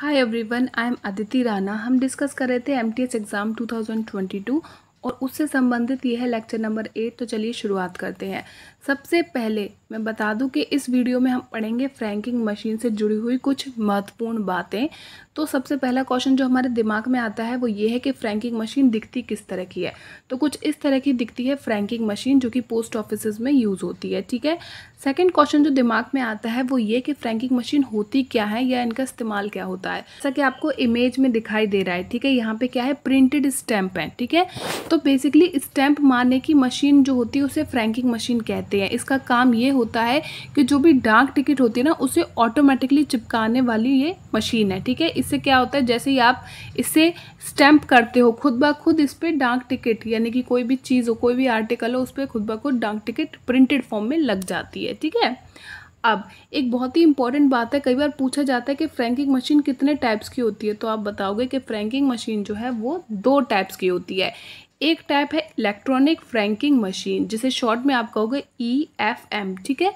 hi everyone I am Aditi Rana हम discuss कर रहे थे एम एग्ज़ाम 2022 और उससे संबंधित यह लेक्चर नंबर एट तो चलिए शुरुआत करते हैं सबसे पहले मैं बता दूं कि इस वीडियो में हम पढ़ेंगे फ्रैंकिंग मशीन से जुड़ी हुई कुछ महत्वपूर्ण बातें तो सबसे पहला क्वेश्चन जो हमारे दिमाग में आता है वो ये है कि फ्रैंकिंग मशीन दिखती किस तरह की है तो कुछ इस तरह की दिखती है फ्रैंकिंग मशीन जो कि पोस्ट ऑफिस में यूज़ होती है ठीक है सेकेंड क्वेश्चन जो दिमाग में आता है वो ये कि फ्रैंकिंग मशीन होती क्या है या इनका इस्तेमाल क्या होता है जैसा कि आपको इमेज में दिखाई दे रहा है ठीक है यहाँ पे क्या है प्रिंटेड स्टैम्प है ठीक है तो बेसिकली स्टैम्प मारने की मशीन जो होती है उसे फ्रैंकिंग मशीन कहते हैं करते हैं इसका काम ये होता है कि जो भी डाक टिकट होती है ना उसे ऑटोमेटिकली चिपकाने वाली ये मशीन है ठीक है इससे क्या होता है जैसे ही आप इससे स्टैम्प करते हो खुद ब खुद इस पर डाक टिकट यानी कि कोई भी चीज़ हो कोई भी आर्टिकल हो उस पर खुद ब खुद डाक टिकट प्रिंटेड फॉर्म में लग जाती है ठीक है अब एक बहुत ही इंपॉर्टेंट बात है कई बार पूछा जाता है कि फ्रैंकिंग मशीन कितने टाइप्स की होती है तो आप बताओगे कि फ्रैंकिंग मशीन जो है वो दो टाइप्स की होती है एक टाइप है इलेक्ट्रॉनिक फ्रैंकिंग मशीन जिसे शॉर्ट में आप कहोगे ई एफ एम ठीक है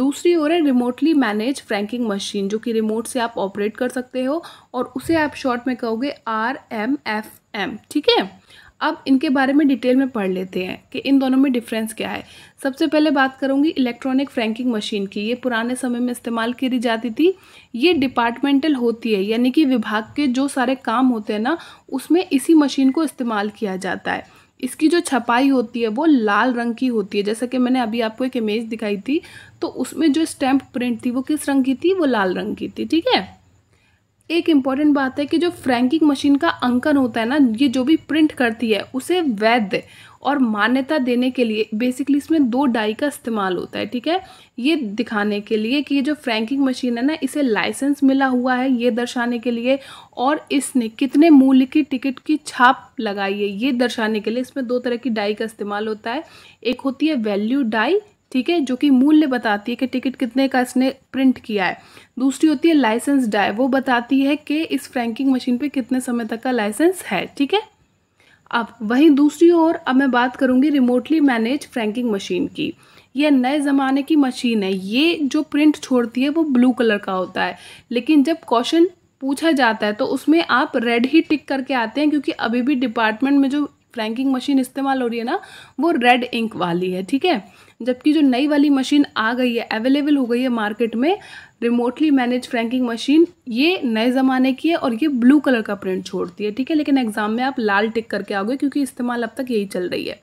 दूसरी ओर है रिमोटली मैनेज फ्रैंकिंग मशीन जो कि रिमोट से आप ऑपरेट कर सकते हो और उसे आप शॉर्ट में कहोगे आर एम एफ एम ठीक है अब इनके बारे में डिटेल में पढ़ लेते हैं कि इन दोनों में डिफरेंस क्या है सबसे पहले बात करूँगी इलेक्ट्रॉनिक फ्रैंकिंग मशीन की ये पुराने समय में इस्तेमाल की जाती थी ये डिपार्टमेंटल होती है यानी कि विभाग के जो सारे काम होते हैं ना उसमें इसी मशीन को इस्तेमाल किया जाता है इसकी जो छपाई होती है वो लाल रंग की होती है जैसा कि मैंने अभी आपको एक इमेज दिखाई थी तो उसमें जो स्टैम्प प्रिंट थी वो किस रंग की थी वो लाल रंग की थी ठीक है एक इम्पॉर्टेंट बात है कि जो फ्रैंकिंग मशीन का अंकन होता है ना ये जो भी प्रिंट करती है उसे वैध और मान्यता देने के लिए बेसिकली इसमें दो डाई का इस्तेमाल होता है ठीक है ये दिखाने के लिए कि ये जो फ्रैंकिंग मशीन है ना इसे लाइसेंस मिला हुआ है ये दर्शाने के लिए और इसने कितने मूल्य की टिकट की छाप लगाई है ये दर्शाने के लिए इसमें दो तरह की डाई का इस्तेमाल होता है एक होती है वैल्यू डाई ठीक है जो कि मूल्य बताती है कि टिकट कितने का इसने प्रिंट किया है दूसरी होती है लाइसेंस डाय वो बताती है कि इस फ्रैंकिंग मशीन पे कितने समय तक का लाइसेंस है ठीक है अब वहीं दूसरी ओर अब मैं बात करूँगी रिमोटली मैनेज फ्रैंकिंग मशीन की यह नए ज़माने की मशीन है ये जो प्रिंट छोड़ती है वो ब्लू कलर का होता है लेकिन जब क्वेश्चन पूछा जाता है तो उसमें आप रेड ही टिक करके आते हैं क्योंकि अभी भी डिपार्टमेंट में जो फ्रैंकिंग मशीन इस्तेमाल हो रही है ना वो रेड इंक वाली है ठीक है जबकि जो नई वाली मशीन आ गई है अवेलेबल हो गई है मार्केट में रिमोटली मैनेज फ्रैंकिंग मशीन ये नए ज़माने की है और ये ब्लू कलर का प्रिंट छोड़ती है ठीक है लेकिन एग्ज़ाम में आप लाल टिक करके आओगे क्योंकि इस्तेमाल अब तक यही चल रही है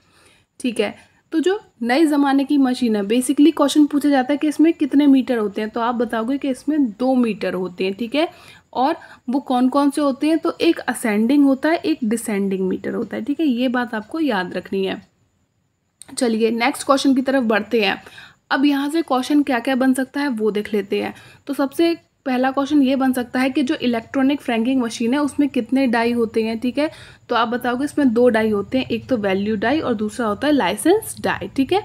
ठीक है तो जो नए ज़माने की मशीन है बेसिकली क्वेश्चन पूछा जाता है कि इसमें कितने मीटर होते हैं तो आप बताओगे कि इसमें दो मीटर होते हैं ठीक है और वो कौन कौन से होते हैं तो एक असेंडिंग होता है एक डिसेंडिंग मीटर होता है ठीक है ये बात आपको याद रखनी है चलिए नेक्स्ट क्वेश्चन की तरफ बढ़ते हैं अब यहाँ से क्वेश्चन क्या क्या बन सकता है वो देख लेते हैं तो सबसे पहला क्वेश्चन ये बन सकता है कि जो इलेक्ट्रॉनिक फ्रैंकिंग मशीन है उसमें कितने डाई होते हैं ठीक है तो आप बताओगे इसमें दो डाई होते हैं एक तो वैल्यू डाई और दूसरा होता है लाइसेंस डाई ठीक है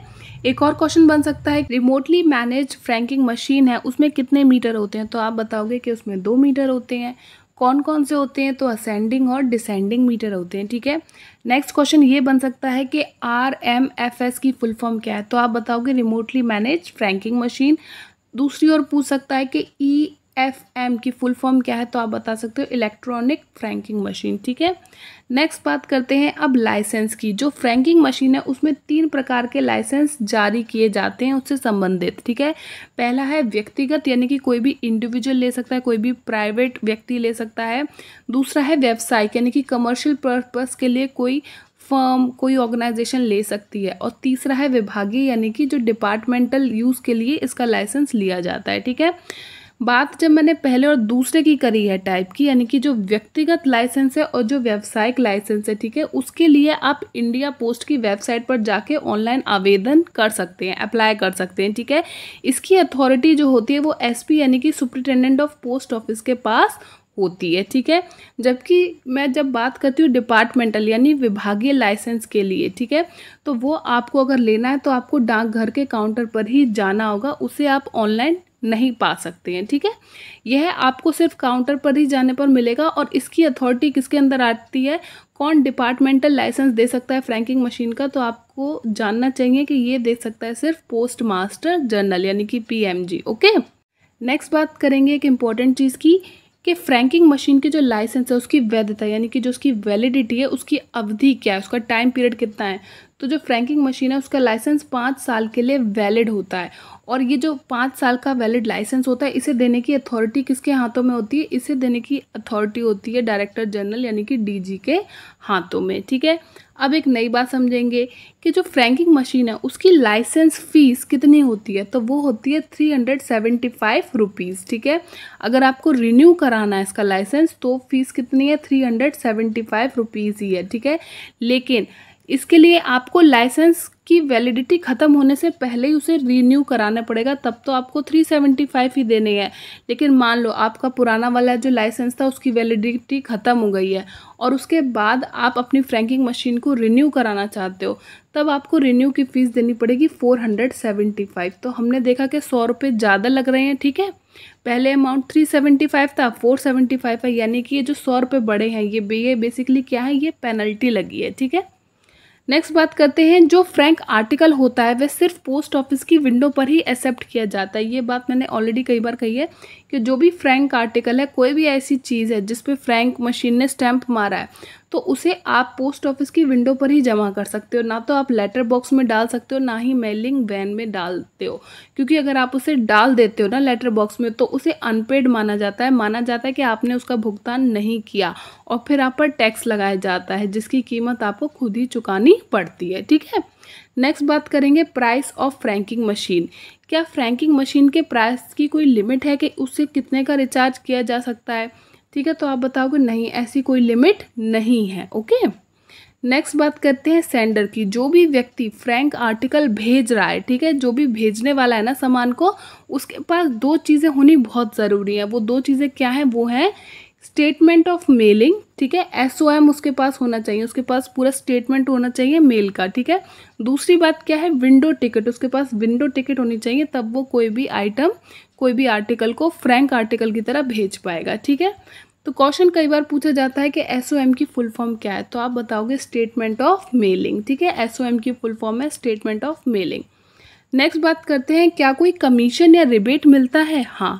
एक और क्वेश्चन बन सकता है रिमोटली मैनेज फ्रैंकिंग मशीन है उसमें कितने मीटर होते हैं तो आप बताओगे कि उसमें दो मीटर होते हैं कौन कौन से होते हैं तो असेंडिंग और डिसेंडिंग मीटर होते हैं ठीक है नेक्स्ट क्वेश्चन ये बन सकता है कि आर एम एफ एस की फुल फॉर्म क्या है तो आप बताओगे रिमोटली मैनेज फ्रैंकिंग मशीन दूसरी ओर पूछ सकता है कि ई e एफ एम की फुल फॉर्म क्या है तो आप बता सकते हो इलेक्ट्रॉनिक फ्रैंकिंग मशीन ठीक है नेक्स्ट बात करते हैं अब लाइसेंस की जो फ्रैंकिंग मशीन है उसमें तीन प्रकार के लाइसेंस जारी किए जाते हैं उससे संबंधित ठीक है पहला है व्यक्तिगत यानी कि कोई भी इंडिविजुअल ले सकता है कोई भी प्राइवेट व्यक्ति ले सकता है दूसरा है व्यवसायिक यानी कि कमर्शियल पर्पज़ के लिए कोई फर्म कोई ऑर्गेनाइजेशन ले सकती है और तीसरा है विभागीय यानी कि जो डिपार्टमेंटल यूज़ के लिए इसका लाइसेंस लिया जाता है ठीक है बात जब मैंने पहले और दूसरे की करी है टाइप की यानी कि जो व्यक्तिगत लाइसेंस है और जो व्यावसायिक लाइसेंस है ठीक है उसके लिए आप इंडिया पोस्ट की वेबसाइट पर जाके ऑनलाइन आवेदन कर सकते हैं अप्लाई कर सकते हैं ठीक है इसकी अथॉरिटी जो होती है वो एस यानी कि सुप्रिटेंडेंट ऑफ पोस्ट ऑफिस के पास होती है ठीक है जबकि मैं जब बात करती हूँ डिपार्टमेंटल यानी विभागीय लाइसेंस के लिए ठीक है तो वो आपको अगर लेना है तो आपको डाकघर के काउंटर पर ही जाना होगा उसे आप ऑनलाइन नहीं पा सकते हैं ठीक है यह आपको सिर्फ काउंटर पर ही जाने पर मिलेगा और इसकी अथॉरिटी किसके अंदर आती है कौन डिपार्टमेंटल लाइसेंस दे सकता है फ्रैंकिंग मशीन का तो आपको जानना चाहिए कि ये दे सकता है सिर्फ पोस्ट मास्टर जनरल यानी कि पी ओके नेक्स्ट बात करेंगे एक इम्पॉर्टेंट चीज़ की कि फ्रैंकिंग मशीन की जो लाइसेंस है उसकी वैधता यानी कि जो उसकी वैलिडिटी है उसकी अवधि क्या है उसका टाइम पीरियड कितना है तो जो फ्रैंकिंग मशीन है उसका लाइसेंस पाँच साल के लिए वैलिड होता है और ये जो पाँच साल का वैलिड लाइसेंस होता है इसे देने की अथॉरिटी किसके हाथों में होती है इसे देने की अथॉरिटी होती है डायरेक्टर जनरल यानी कि डीजी के हाथों में ठीक है अब एक नई बात समझेंगे कि जो फ्रैंकिंग मशीन है उसकी लाइसेंस फ़ीस कितनी होती है तो वो होती है three hundred seventy five rupees ठीक है अगर आपको रिन्यू कराना है इसका लाइसेंस तो फ़ीस कितनी है three hundred seventy five rupees ही है ठीक है लेकिन इसके लिए आपको लाइसेंस की वैलिडिटी ख़त्म होने से पहले ही उसे रीन्यू कराना पड़ेगा तब तो आपको 375 ही देने हैं लेकिन मान लो आपका पुराना वाला जो लाइसेंस था उसकी वैलिडिटी ख़त्म हो गई है और उसके बाद आप अपनी फ्रैंकिंग मशीन को रिन्यू कराना चाहते हो तब आपको रीन्यू की फ़ीस देनी पड़ेगी 475 तो हमने देखा कि सौ रुपये ज़्यादा लग रहे हैं ठीक है पहले अमाउंट 375 था 475 है यानी कि ये जो सौ रुपये बढ़े हैं ये ये बेसिकली क्या है ये पेनल्टी लगी है ठीक है नेक्स्ट बात करते हैं जो फ्रैंक आर्टिकल होता है वह सिर्फ पोस्ट ऑफिस की विंडो पर ही एक्सेप्ट किया जाता है ये बात मैंने ऑलरेडी कई बार कही है कि जो भी फ्रैंक आर्टिकल है कोई भी ऐसी चीज़ है जिस पे फ्रैंक मशीन ने स्टैंप मारा है तो उसे आप पोस्ट ऑफिस की विंडो पर ही जमा कर सकते हो ना तो आप लेटर बॉक्स में डाल सकते हो ना ही मेलिंग वैन में डालते हो क्योंकि अगर आप उसे डाल देते हो ना लेटर बॉक्स में तो उसे अनपेड माना जाता है माना जाता है कि आपने उसका भुगतान नहीं किया और फिर आप पर टैक्स लगाया जाता है जिसकी कीमत आपको खुद ही चुकानी पड़ती है ठीक है नेक्स्ट बात करेंगे प्राइस ऑफ फ्रैंकिंग मशीन क्या फ्रैंकिंग मशीन के प्राइस की कोई लिमिट है कि उससे कितने का रिचार्ज किया जा सकता है ठीक है तो आप बताओगे नहीं ऐसी कोई लिमिट नहीं है ओके नेक्स्ट बात करते हैं सेंडर की जो भी व्यक्ति फ्रैंक आर्टिकल भेज रहा है ठीक है जो भी भेजने वाला है ना सामान को उसके पास दो चीज़ें होनी बहुत ज़रूरी है वो दो चीज़ें क्या हैं वो हैं स्टेटमेंट ऑफ मेलिंग ठीक है एस ओ एम उसके पास होना चाहिए उसके पास पूरा स्टेटमेंट होना चाहिए मेल का ठीक है दूसरी बात क्या है विंडो टिकट उसके पास विंडो टिकट होनी चाहिए तब वो कोई भी आइटम कोई भी आर्टिकल को फ्रैंक आर्टिकल की तरह भेज पाएगा ठीक है तो क्वेश्चन कई बार पूछा जाता है कि एस ओ एम की फुल फॉर्म क्या है तो आप बताओगे स्टेटमेंट ऑफ मेलिंग ठीक है एस ओ एम की फुल फॉर्म है स्टेटमेंट ऑफ मेलिंग नेक्स्ट बात करते हैं क्या कोई कमीशन या रिबेट मिलता है हाँ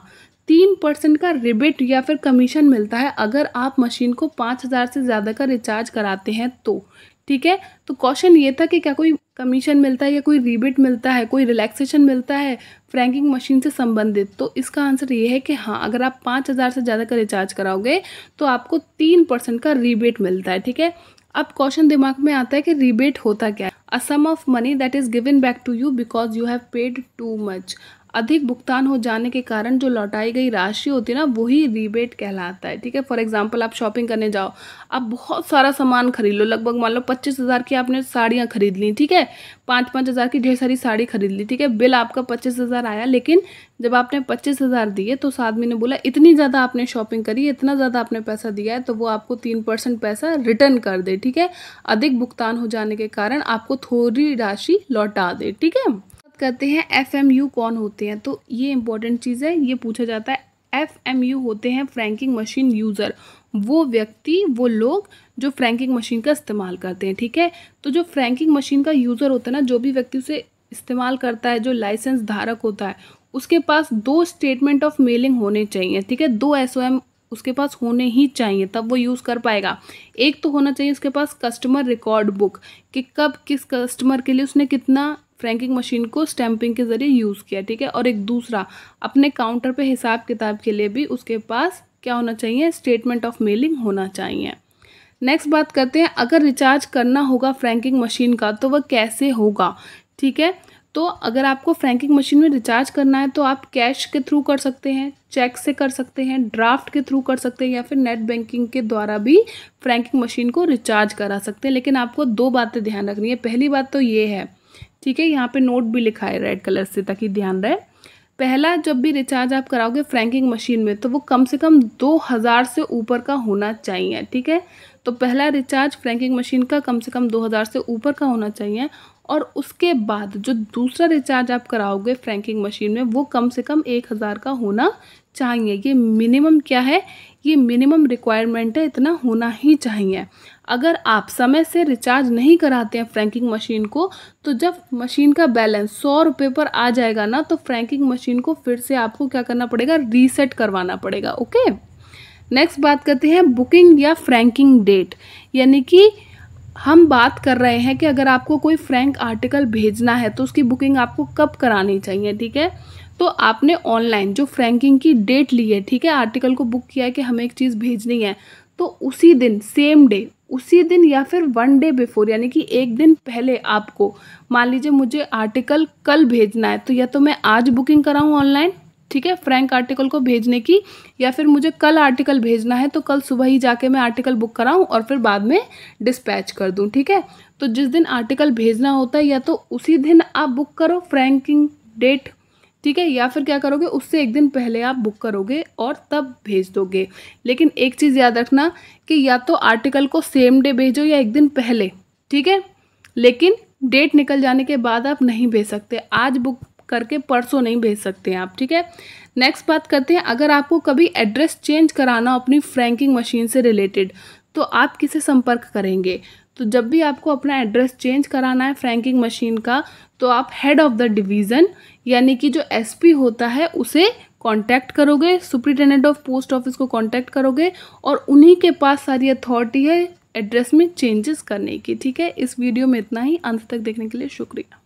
तीन परसेंट का रिबेट या फिर कमीशन मिलता है अगर आप मशीन को पाँच हज़ार से ज़्यादा का रिचार्ज कराते हैं तो ठीक है तो क्वेश्चन ये था कि क्या कोई कमीशन मिलता है या कोई रिबेट मिलता है कोई रिलैक्सेशन मिलता है फ्रैंकिंग मशीन से संबंधित तो इसका आंसर ये है कि हाँ अगर आप पाँच हज़ार से ज़्यादा का रिचार्ज कराओगे तो आपको तीन परसेंट का रिबेट मिलता है ठीक है अब क्वेश्चन दिमाग में आता है कि रिबेट होता क्या है a sum of money that is given back to you because you have paid too much अधिक भुगतान हो जाने के कारण जो लौटाई गई राशि होती है ना वही रिबेट कहलाता है ठीक है फॉर एग्जाम्पल आप शॉपिंग करने जाओ आप बहुत सारा सामान खरीद लो लगभग मान लो पच्चीस हज़ार की आपने साड़ियाँ खरीद ली ठीक है पाँच पाँच हज़ार की ढेर सारी साड़ी खरीद ली ठीक है बिल आपका पच्चीस हज़ार आया लेकिन जब आपने पच्चीस हज़ार दिए तो उस आदमी ने बोला इतनी ज़्यादा आपने शॉपिंग करी इतना ज़्यादा आपने पैसा दिया है तो वो आपको तीन परसेंट पैसा रिटर्न कर दे ठीक है अधिक भुगतान हो जाने के कारण आपको थोड़ी राशि लौटा दे ठीक है करते हैं एफ एम यू कौन होते हैं तो ये इंपॉर्टेंट चीज़ है ये पूछा जाता है एफ एम यू होते हैं फ्रैंकिंग मशीन यूज़र वो व्यक्ति वो लोग जो फ्रैंकिंग मशीन का इस्तेमाल करते हैं ठीक है तो जो फ्रैंकिंग मशीन का यूज़र होता है ना जो भी व्यक्ति उसे इस्तेमाल करता है जो लाइसेंस धारक होता है उसके पास दो स्टेटमेंट ऑफ मेलिंग होने चाहिए ठीक है दो एस उसके पास होने ही चाहिए तब वो यूज़ कर पाएगा एक तो होना चाहिए उसके पास कस्टमर रिकॉर्ड बुक कि कब किस कस्टमर के लिए उसने कितना फ्रैंकिंग मशीन को स्टैंपिंग के ज़रिए यूज़ किया ठीक है और एक दूसरा अपने काउंटर पे हिसाब किताब के लिए भी उसके पास क्या होना चाहिए स्टेटमेंट ऑफ मेलिंग होना चाहिए नेक्स्ट बात करते हैं अगर रिचार्ज करना होगा फ्रैंकिंग मशीन का तो वह कैसे होगा ठीक है तो अगर आपको फ्रैंकिंग मशीन में रिचार्ज करना है तो आप कैश के थ्रू कर सकते हैं चेक से कर सकते हैं ड्राफ्ट के थ्रू कर सकते हैं या फिर नेट बैंकिंग के द्वारा भी फ्रैंकिंग मशीन को रिचार्ज करा सकते हैं लेकिन आपको दो बातें ध्यान रखनी है पहली बात तो ये है ठीक है यहाँ पे नोट भी लिखा है रेड कलर से ताकि ध्यान रहे पहला जब भी रिचार्ज आप कराओगे फ्रैंकिंग मशीन में तो वो कम से कम दो हज़ार से ऊपर का होना चाहिए ठीक है तो पहला रिचार्ज फ्रैंकिंग मशीन का कम से कम दो हज़ार से ऊपर का होना चाहिए और उसके बाद जो दूसरा रिचार्ज आप कराओगे फ्रैंकिंग मशीन में वो कम से कम एक हज़ार का होना चाहिए ये मिनिमम क्या है ये मिनिमम रिक्वायरमेंट है इतना होना ही चाहिए अगर आप समय से रिचार्ज नहीं कराते हैं फ्रैंकिंग मशीन को तो जब मशीन का बैलेंस सौ रुपये पर आ जाएगा ना तो फ्रैंकिंग मशीन को फिर से आपको क्या करना पड़ेगा रीसेट करवाना पड़ेगा ओके नेक्स्ट बात करते हैं बुकिंग या फ्रैंकिंग डेट यानी कि हम बात कर रहे हैं कि अगर आपको कोई फ्रैंक आर्टिकल भेजना है तो उसकी बुकिंग आपको कब करानी चाहिए ठीक है तो आपने ऑनलाइन जो फ्रैंकिंग की डेट ली है ठीक है आर्टिकल को बुक किया है कि हमें एक चीज़ भेजनी है तो उसी दिन सेम डे उसी दिन या फिर वन डे बिफोर यानी कि एक दिन पहले आपको मान लीजिए मुझे आर्टिकल कल भेजना है तो या तो मैं आज बुकिंग कराऊँ ऑनलाइन ठीक है फ्रैंक आर्टिकल को भेजने की या फिर मुझे कल आर्टिकल भेजना है तो कल सुबह ही जाके मैं आर्टिकल बुक कराऊँ और फिर बाद में डिस्पैच कर दूँ ठीक है तो जिस दिन आर्टिकल भेजना होता है या तो उसी दिन आप बुक करो फ्रैंकिंग डेट ठीक है या फिर क्या करोगे उससे एक दिन पहले आप बुक करोगे और तब भेज दोगे लेकिन एक चीज़ याद रखना कि या तो आर्टिकल को सेम डे भेजो या एक दिन पहले ठीक है लेकिन डेट निकल जाने के बाद आप नहीं भेज सकते आज बुक करके परसों नहीं भेज सकते हैं आप ठीक है नेक्स्ट बात करते हैं अगर आपको कभी एड्रेस चेंज कराना हो अपनी फ्रैंकिंग मशीन से रिलेटेड तो आप किसे संपर्क करेंगे तो जब भी आपको अपना एड्रेस चेंज कराना है फ्रैंकिंग मशीन का तो आप हेड ऑफ़ द डिवीज़न यानी कि जो एसपी होता है उसे कांटेक्ट करोगे सुप्रिटेंडेंट ऑफ पोस्ट ऑफिस को कांटेक्ट करोगे और उन्हीं के पास सारी अथॉरिटी है एड्रेस में चेंजेस करने की ठीक है इस वीडियो में इतना ही अंत तक देखने के लिए शुक्रिया